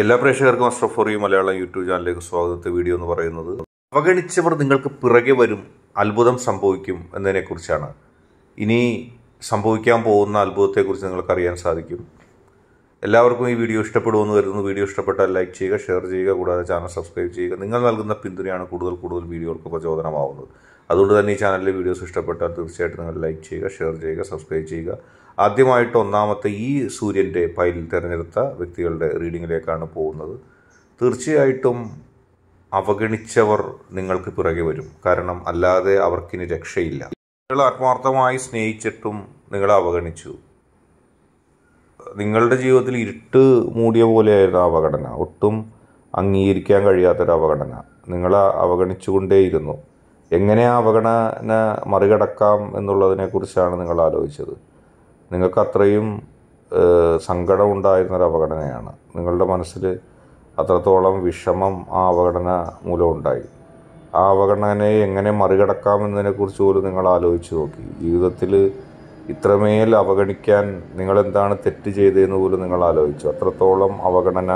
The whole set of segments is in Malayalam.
എല്ലാ പ്രേക്ഷകർക്കും astro for you Malayalam YouTube ചാനലിലേക്ക് സ്വാഗതത്തെ വീഡിയോ എന്ന് പറയുന്നത് അവഗണിച്ചവർ നിങ്ങൾക്ക് പിറകെ വരും അത്ഭുതം സംഭവിക്കും എന്നതിനെക്കുറിച്ചാണ് ഇനി സംഭവിക്കാൻ പോകുന്ന അത്ഭുതത്തെക്കുറിച്ച് നിങ്ങൾക്കറിയാൻ സാധിക്കും എല്ലാവർക്കും ഈ വീഡിയോ ഇഷ്ടപ്പെടുമെന്ന് കരുതുന്നു വീഡിയോ ഇഷ്ടപ്പെട്ടാൽ ലൈക്ക് ചെയ്യുക ഷെയർ ചെയ്യുക കൂടാതെ ചാനൽ സബ്സ്ക്രൈബ് ചെയ്യുക നിങ്ങൾ നൽകുന്ന പിന്തുണയാണ് കൂടുതൽ കൂടുതൽ വീഡിയോകൾക്ക് പ്രചോദനമാവുന്നത് അതുകൊണ്ട് തന്നെ ഈ ചാനലിലെ വീഡിയോസ് ഇഷ്ടപ്പെട്ടാൽ തീർച്ചയായിട്ടും നിങ്ങൾ ലൈക്ക് ചെയ്യുക ഷെയർ ചെയ്യുക സബ്സ്ക്രൈബ് ചെയ്യുക ആദ്യമായിട്ട് ഒന്നാമത്തെ ഈ സൂര്യൻ്റെ ഫയൽ തിരഞ്ഞെടുത്ത വ്യക്തികളുടെ റീഡിങ്ങിലേക്കാണ് പോകുന്നത് തീർച്ചയായിട്ടും അവഗണിച്ചവർ നിങ്ങൾക്ക് പിറകെ വരും കാരണം അല്ലാതെ അവർക്കിനി രക്ഷയില്ല നിങ്ങൾ ആത്മാർത്ഥമായി സ്നേഹിച്ചിട്ടും നിങ്ങളെ അവഗണിച്ചു നിങ്ങളുടെ ജീവിതത്തിൽ ഇരുട്ട് മൂടിയ പോലെയായിരുന്നു അവഗണന ഒട്ടും അംഗീകരിക്കാൻ കഴിയാത്തൊരു അവഗണന നിങ്ങളെ അവഗണിച്ചുകൊണ്ടേയിരുന്നു എങ്ങനെ അവഗണന മറികടക്കാം എന്നുള്ളതിനെക്കുറിച്ചാണ് നിങ്ങൾ ആലോചിച്ചത് നിങ്ങൾക്ക് അത്രയും സങ്കടം ഉണ്ടായിരുന്നൊരു അപകടനയാണ് നിങ്ങളുടെ മനസ്സിൽ അത്രത്തോളം വിഷമം ആ അപകടന മൂലം ഉണ്ടായി ആ അവഗണനയെ എങ്ങനെ മറികടക്കാമെന്നതിനെക്കുറിച്ച് പോലും നിങ്ങൾ ആലോചിച്ച് നോക്കി ജീവിതത്തിൽ ഇത്രമേൽ അവഗണിക്കാൻ നിങ്ങളെന്താണ് തെറ്റ് ചെയ്തതെന്ന് പോലും നിങ്ങൾ ആലോചിച്ചു അത്രത്തോളം അവഗണന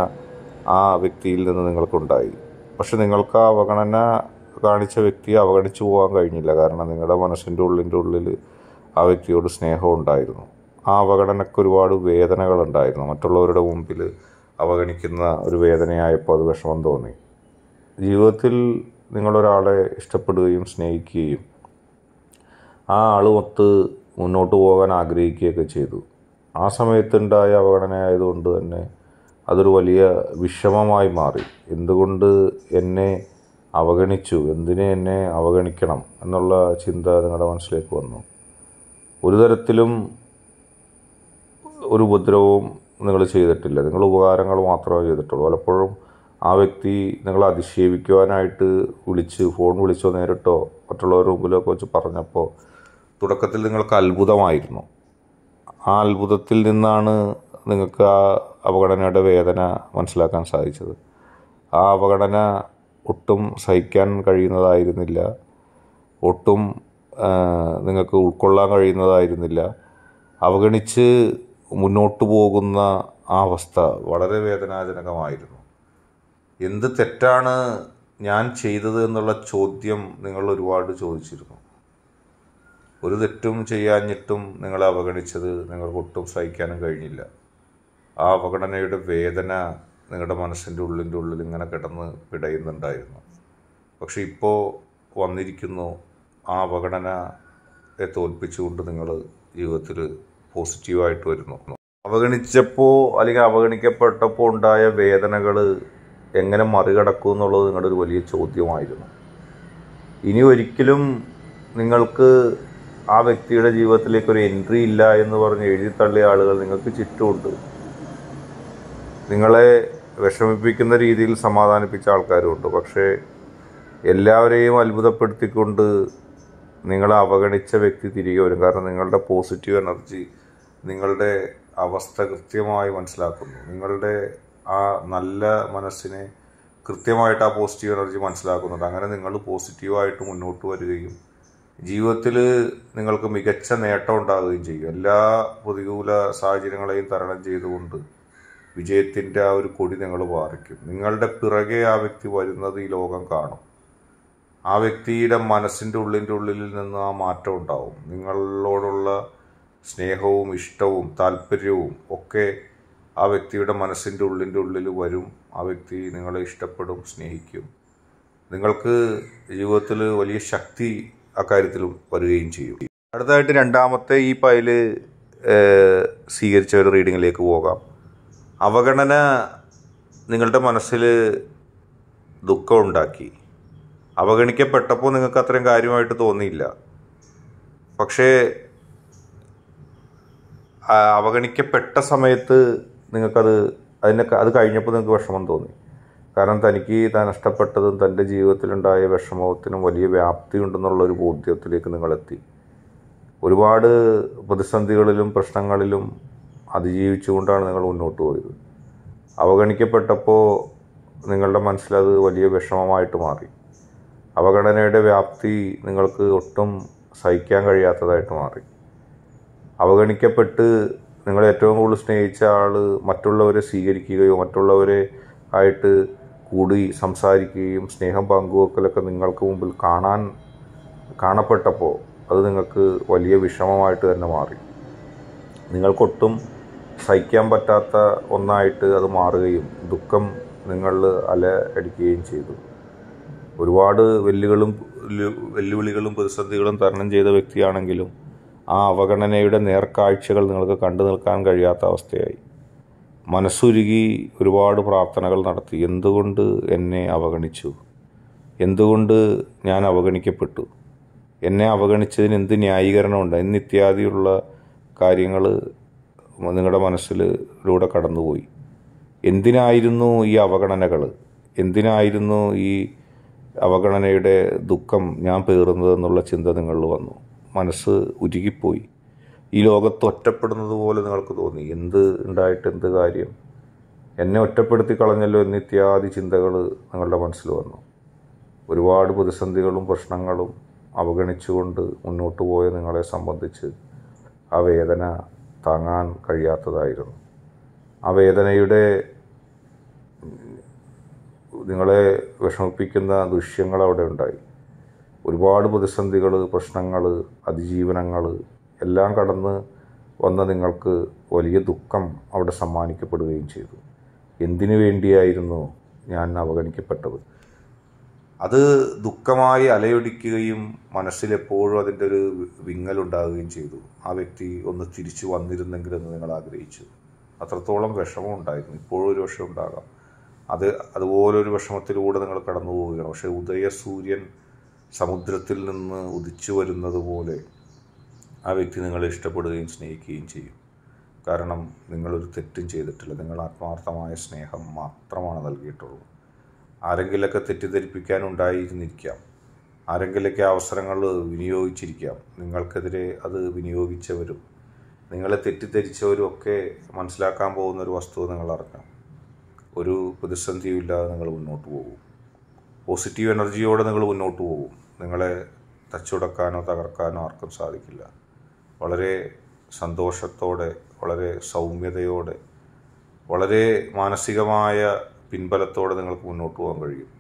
ആ വ്യക്തിയിൽ നിന്ന് നിങ്ങൾക്കുണ്ടായി പക്ഷെ നിങ്ങൾക്ക് ആ അവഗണന കാണിച്ച വ്യക്തിയെ അവഗണിച്ചു പോകാൻ കഴിഞ്ഞില്ല കാരണം നിങ്ങളുടെ മനസ്സിൻ്റെ ഉള്ളിൻ്റെ ഉള്ളിൽ ആ വ്യക്തിയോട് സ്നേഹം ഉണ്ടായിരുന്നു ആ അവഗണനയ്ക്ക് ഒരുപാട് വേദനകളുണ്ടായിരുന്നു മറ്റുള്ളവരുടെ മുമ്പിൽ അവഗണിക്കുന്ന ഒരു വേദനയായപ്പോൾ അത് വിഷമം തോന്നി ജീവിതത്തിൽ നിങ്ങളൊരാളെ ഇഷ്ടപ്പെടുകയും സ്നേഹിക്കുകയും ആ ഒത്ത് മുന്നോട്ട് പോകാൻ ആഗ്രഹിക്കുകയൊക്കെ ചെയ്തു ആ സമയത്തുണ്ടായ ആയതുകൊണ്ട് തന്നെ അതൊരു വലിയ വിഷമമായി മാറി എന്തുകൊണ്ട് എന്നെ അവഗണിച്ചു എന്തിനെ എന്നെ അവഗണിക്കണം എന്നുള്ള ചിന്ത നിങ്ങളുടെ മനസ്സിലേക്ക് വന്നു ഒരു തരത്തിലും ഒരു ഉപദ്രവവും നിങ്ങൾ ചെയ്തിട്ടില്ല നിങ്ങൾ ഉപകാരങ്ങൾ മാത്രമേ ചെയ്തിട്ടുള്ളൂ പലപ്പോഴും ആ വ്യക്തി നിങ്ങളെ അധിക്ഷേപിക്കുവാനായിട്ട് വിളിച്ച് ഫോൺ വിളിച്ചോ നേരിട്ടോ മറ്റുള്ളവരുടെ മുമ്പിലൊക്കെ വെച്ച് പറഞ്ഞപ്പോൾ തുടക്കത്തിൽ നിങ്ങൾക്ക് അത്ഭുതമായിരുന്നു ആ അത്ഭുതത്തിൽ നിന്നാണ് നിങ്ങൾക്ക് ആ അപകടനയുടെ വേദന മനസ്സിലാക്കാൻ സാധിച്ചത് ആ അപകടന ഒട്ടും സഹിക്കാൻ കഴിയുന്നതായിരുന്നില്ല ഒട്ടും നിങ്ങൾക്ക് ഉൾക്കൊള്ളാൻ കഴിയുന്നതായിരുന്നില്ല അവഗണിച്ച് മുന്നോട്ടു പോകുന്ന ആ അവസ്ഥ വളരെ വേദനാജനകമായിരുന്നു എന്ത് തെറ്റാണ് ഞാൻ ചെയ്തത് എന്നുള്ള ചോദ്യം നിങ്ങൾ ഒരുപാട് ചോദിച്ചിരുന്നു ഒരു തെറ്റും ചെയ്യാഞ്ഞിട്ടും നിങ്ങളെ അവഗണിച്ചത് നിങ്ങൾക്കൊട്ടും സഹിക്കാനും കഴിഞ്ഞില്ല ആ അവഗണനയുടെ വേദന നിങ്ങളുടെ മനസ്സിൻ്റെ ഉള്ളിൻ്റെ ഉള്ളിൽ ഇങ്ങനെ കിടന്ന് പിടയുന്നുണ്ടായിരുന്നു പക്ഷെ ഇപ്പോൾ വന്നിരിക്കുന്നു ആ അവഗണനയെ തോൽപ്പിച്ചുകൊണ്ട് നിങ്ങൾ ജീവിതത്തിൽ പോസിറ്റീവായിട്ട് വരുന്നു അവഗണിച്ചപ്പോൾ അല്ലെങ്കിൽ അവഗണിക്കപ്പെട്ടപ്പോൾ ഉണ്ടായ വേദനകൾ എങ്ങനെ മറികടക്കും എന്നുള്ളത് നിങ്ങളുടെ ഒരു വലിയ ചോദ്യമായിരുന്നു ഇനി ഒരിക്കലും നിങ്ങൾക്ക് ആ വ്യക്തിയുടെ ജീവിതത്തിലേക്ക് ഒരു എൻട്രി ഇല്ല എന്ന് പറഞ്ഞ് തള്ളിയ ആളുകൾ നിങ്ങൾക്ക് ചുറ്റുമുണ്ട് നിങ്ങളെ വിഷമിപ്പിക്കുന്ന രീതിയിൽ സമാധാനിപ്പിച്ച ആൾക്കാരുമുണ്ട് പക്ഷേ എല്ലാവരെയും അത്ഭുതപ്പെടുത്തിക്കൊണ്ട് നിങ്ങളെ അവഗണിച്ച വ്യക്തി തിരികെ വരും കാരണം നിങ്ങളുടെ പോസിറ്റീവ് എനർജി നിങ്ങളുടെ അവസ്ഥ കൃത്യമായി മനസ്സിലാക്കുന്നു നിങ്ങളുടെ ആ നല്ല മനസ്സിനെ കൃത്യമായിട്ട് ആ പോസിറ്റീവ് എനർജി മനസ്സിലാക്കുന്നുണ്ട് അങ്ങനെ നിങ്ങൾ പോസിറ്റീവായിട്ട് മുന്നോട്ട് വരികയും ജീവിതത്തിൽ നിങ്ങൾക്ക് മികച്ച നേട്ടം ഉണ്ടാവുകയും ചെയ്യും എല്ലാ പ്രതികൂല സാഹചര്യങ്ങളെയും തരണം ചെയ്തുകൊണ്ട് വിജയത്തിൻ്റെ ആ ഒരു കൊടി നിങ്ങൾ പാറിക്കും നിങ്ങളുടെ പിറകെ ആ വ്യക്തി വരുന്നത് ഈ ലോകം കാണും ആ വ്യക്തിയുടെ മനസ്സിൻ്റെ ഉള്ളിൻ്റെ ഉള്ളിൽ നിന്ന് ആ മാറ്റം ഉണ്ടാവും നിങ്ങളോടുള്ള സ്നേഹവും ഇഷ്ടവും താല്പര്യവും ഒക്കെ ആ വ്യക്തിയുടെ മനസ്സിൻ്റെ ഉള്ളിൻ്റെ ഉള്ളിൽ വരും ആ വ്യക്തി നിങ്ങളെ ഇഷ്ടപ്പെടും സ്നേഹിക്കും നിങ്ങൾക്ക് ജീവിതത്തിൽ വലിയ ശക്തി അക്കാര്യത്തിലും വരികയും ചെയ്യും അടുത്തതായിട്ട് രണ്ടാമത്തെ ഈ പൈല് സ്വീകരിച്ച ഒരു റീഡിങ്ങിലേക്ക് പോകാം അവഗണന നിങ്ങളുടെ മനസ്സിൽ ദുഃഖമുണ്ടാക്കി അവഗണിക്കപ്പെട്ടപ്പോൾ നിങ്ങൾക്ക് അത്രയും കാര്യമായിട്ട് തോന്നിയില്ല പക്ഷേ അവഗണിക്കപ്പെട്ട സമയത്ത് നിങ്ങൾക്കത് അതിനെ അത് കഴിഞ്ഞപ്പോൾ നിങ്ങൾക്ക് വിഷമം തോന്നി കാരണം തനിക്ക് നഷ്ടപ്പെട്ടതും തൻ്റെ ജീവിതത്തിലുണ്ടായ വിഷമത്തിനും വലിയ വ്യാപ്തി ഉണ്ടെന്നുള്ളൊരു ബോധ്യത്തിലേക്ക് നിങ്ങളെത്തി ഒരുപാട് പ്രതിസന്ധികളിലും പ്രശ്നങ്ങളിലും അതിജീവിച്ചുകൊണ്ടാണ് നിങ്ങൾ മുന്നോട്ട് പോയത് അവഗണിക്കപ്പെട്ടപ്പോൾ നിങ്ങളുടെ മനസ്സിലത് വലിയ വിഷമമായിട്ട് മാറി അവഗണനയുടെ വ്യാപ്തി നിങ്ങൾക്ക് ഒട്ടും സഹിക്കാൻ കഴിയാത്തതായിട്ട് മാറി അവഗണിക്കപ്പെട്ട് നിങ്ങൾ ഏറ്റവും കൂടുതൽ സ്നേഹിച്ച ആൾ മറ്റുള്ളവരെ സ്വീകരിക്കുകയോ മറ്റുള്ളവരെ ആയിട്ട് കൂടി സംസാരിക്കുകയും സ്നേഹം പങ്കുവെക്കലൊക്കെ നിങ്ങൾക്ക് മുമ്പിൽ കാണാൻ കാണപ്പെട്ടപ്പോൾ അത് നിങ്ങൾക്ക് വലിയ വിഷമമായിട്ട് തന്നെ മാറി നിങ്ങൾക്കൊട്ടും സഹിക്കാൻ പറ്റാത്ത ഒന്നായിട്ട് അത് മാറുകയും ദുഃഖം നിങ്ങൾ അല അടിക്കുകയും ചെയ്തു ഒരുപാട് വെല്ലുകളും വെല്ലുവിളികളും പ്രതിസന്ധികളും തരണം ചെയ്ത വ്യക്തിയാണെങ്കിലും ആ അവഗണനയുടെ നേർക്കാഴ്ചകൾ നിങ്ങൾക്ക് കണ്ടു നിൽക്കാൻ കഴിയാത്ത അവസ്ഥയായി മനസ്സുരുകി ഒരുപാട് പ്രാർത്ഥനകൾ നടത്തി എന്തുകൊണ്ട് എന്നെ അവഗണിച്ചു എന്തുകൊണ്ട് ഞാൻ അവഗണിക്കപ്പെട്ടു എന്നെ അവഗണിച്ചതിന് എന്ത് ന്യായീകരണമുണ്ട് എന്നിത്യാദിയുള്ള കാര്യങ്ങൾ നിങ്ങളുടെ മനസ്സിലൂടെ കടന്നുപോയി എന്തിനായിരുന്നു ഈ അവഗണനകൾ എന്തിനായിരുന്നു ഈ അവഗണനയുടെ ദുഃഖം ഞാൻ പേറുന്നത് എന്നുള്ള ചിന്ത നിങ്ങളിൽ വന്നു മനസ്സ് ഉരുകിപ്പോയി ഈ ലോകത്ത് ഒറ്റപ്പെടുന്നത് പോലെ നിങ്ങൾക്ക് തോന്നി എന്ത് ഉണ്ടായിട്ട് എന്ത് കാര്യം എന്നെ ഒറ്റപ്പെടുത്തി കളഞ്ഞല്ലോ എന്ന് ഇത്യാദി ചിന്തകൾ നിങ്ങളുടെ മനസ്സിൽ വന്നു ഒരുപാട് പ്രതിസന്ധികളും പ്രശ്നങ്ങളും അവഗണിച്ചുകൊണ്ട് മുന്നോട്ട് പോയ നിങ്ങളെ സംബന്ധിച്ച് ആ വേദന താങ്ങാൻ കഴിയാത്തതായിരുന്നു ആ വേദനയുടെ നിങ്ങളെ വിഷമിപ്പിക്കുന്ന ദൃശ്യങ്ങൾ അവിടെ ഉണ്ടായി ഒരുപാട് പ്രതിസന്ധികൾ പ്രശ്നങ്ങൾ അതിജീവനങ്ങൾ എല്ലാം കടന്ന് വന്ന നിങ്ങൾക്ക് വലിയ ദുഃഖം അവിടെ സമ്മാനിക്കപ്പെടുകയും ചെയ്തു എന്തിനു വേണ്ടിയായിരുന്നു ഞാൻ അവഗണിക്കപ്പെട്ടത് അത് ദുഃഖമായി അലയൊടിക്കുകയും മനസ്സിലെപ്പോഴും അതിൻ്റെ ഒരു വിങ്ങലുണ്ടാകുകയും ചെയ്തു ആ വ്യക്തി ഒന്ന് തിരിച്ചു വന്നിരുന്നെങ്കിൽ എന്ന് നിങ്ങൾ ആഗ്രഹിച്ചു അത്രത്തോളം വിഷമം ഉണ്ടായിരുന്നു ഇപ്പോഴും ഒരു വിഷമം ഉണ്ടാകാം അത് അതുപോലൊരു വിഷമത്തിലൂടെ നിങ്ങൾ കടന്നു പോവുകയാണ് പക്ഷേ ഉദയസൂര്യൻ സമുദ്രത്തിൽ നിന്ന് ഉദിച്ചു വരുന്നത് പോലെ ആ വ്യക്തി നിങ്ങളെ ഇഷ്ടപ്പെടുകയും സ്നേഹിക്കുകയും ചെയ്യും കാരണം നിങ്ങളൊരു തെറ്റും ചെയ്തിട്ടില്ല നിങ്ങൾ ആത്മാർത്ഥമായ സ്നേഹം മാത്രമാണ് നൽകിയിട്ടുള്ളൂ ആരെങ്കിലൊക്കെ തെറ്റിദ്ധരിപ്പിക്കാനുണ്ടായിരുന്നിരിക്കാം ആരെങ്കിലൊക്കെ അവസരങ്ങൾ വിനിയോഗിച്ചിരിക്കാം നിങ്ങൾക്കെതിരെ അത് വിനിയോഗിച്ചവരും നിങ്ങളെ തെറ്റിദ്ധരിച്ചവരും ഒക്കെ മനസ്സിലാക്കാൻ പോകുന്ന ഒരു വസ്തുത നിങ്ങൾ അറിഞ്ഞു ഒരു പ്രതിസന്ധിയും ഇല്ലാതെ നിങ്ങൾ മുന്നോട്ട് പോകും പോസിറ്റീവ് എനർജിയോടെ നിങ്ങൾ മുന്നോട്ട് പോകും നിങ്ങളെ തച്ചുടക്കാനോ തകർക്കാനോ ആർക്കും സാധിക്കില്ല വളരെ സന്തോഷത്തോടെ വളരെ സൗമ്യതയോടെ വളരെ മാനസികമായ പിൻബലത്തോടെ നിങ്ങൾക്ക് മുന്നോട്ട് പോകാൻ കഴിയും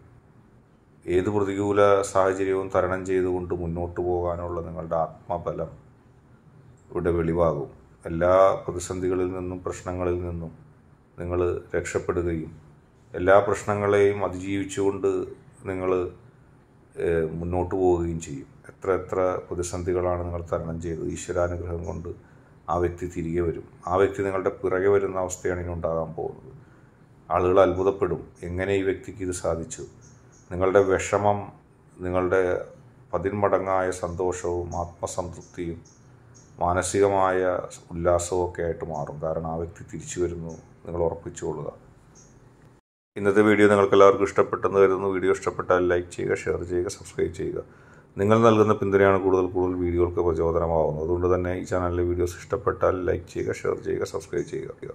ഏത് പ്രതികൂല സാഹചര്യവും തരണം ചെയ്തുകൊണ്ട് മുന്നോട്ട് പോകാനുള്ള നിങ്ങളുടെ ആത്മബലം ഇവിടെ വെളിവാകും എല്ലാ പ്രതിസന്ധികളിൽ നിന്നും പ്രശ്നങ്ങളിൽ നിന്നും നിങ്ങൾ രക്ഷപ്പെടുകയും എല്ലാ പ്രശ്നങ്ങളെയും അതിജീവിച്ചുകൊണ്ട് നിങ്ങൾ മുന്നോട്ട് പോവുകയും ചെയ്യും എത്ര എത്ര പ്രതിസന്ധികളാണ് നിങ്ങൾ തരണം ചെയ്തത് ഈശ്വരാനുഗ്രഹം കൊണ്ട് ആ വ്യക്തി തിരികെ വരും ആ വ്യക്തി നിങ്ങളുടെ പിറകെ വരുന്ന അവസ്ഥയാണ് ഇനി ഉണ്ടാകാൻ പോകുന്നത് ആളുകൾ അത്ഭുതപ്പെടും എങ്ങനെ ഈ വ്യക്തിക്ക് ഇത് സാധിച്ചു നിങ്ങളുടെ വിഷമം നിങ്ങളുടെ പതിന്മടങ്ങായ സന്തോഷവും ആത്മസംതൃപ്തിയും മാനസികമായ ഉല്ലാസവും ഒക്കെ ആയിട്ട് മാറും കാരണം ആ വ്യക്തി തിരിച്ചു വരുന്നു നിങ്ങൾ ഉറപ്പിച്ചുകൊള്ളുക ഇന്നത്തെ വീഡിയോ നിങ്ങൾക്ക് എല്ലാവർക്കും ഇഷ്ടപ്പെട്ടെന്ന് കരുതുന്നു വീഡിയോ ഇഷ്ടപ്പെട്ടാൽ ലൈക്ക് ചെയ്യുക ഷെയർ ചെയ്യുക സബ്സ്ക്രൈബ് ചെയ്യുക നിങ്ങൾ നൽകുന്ന പിന്തുണയാണ് കൂടുതൽ കൂടുതൽ വീഡിയോകൾക്ക് പ്രചോദനമാവുന്നത് അതുകൊണ്ട് തന്നെ ഈ ചാനലിലെ വീഡിയോസ് ഇഷ്ടപ്പെട്ടാൽ ലൈക്ക് ചെയ്യുക ഷെയർ ചെയ്യുക സബ്സ്ക്രൈബ് ചെയ്യുക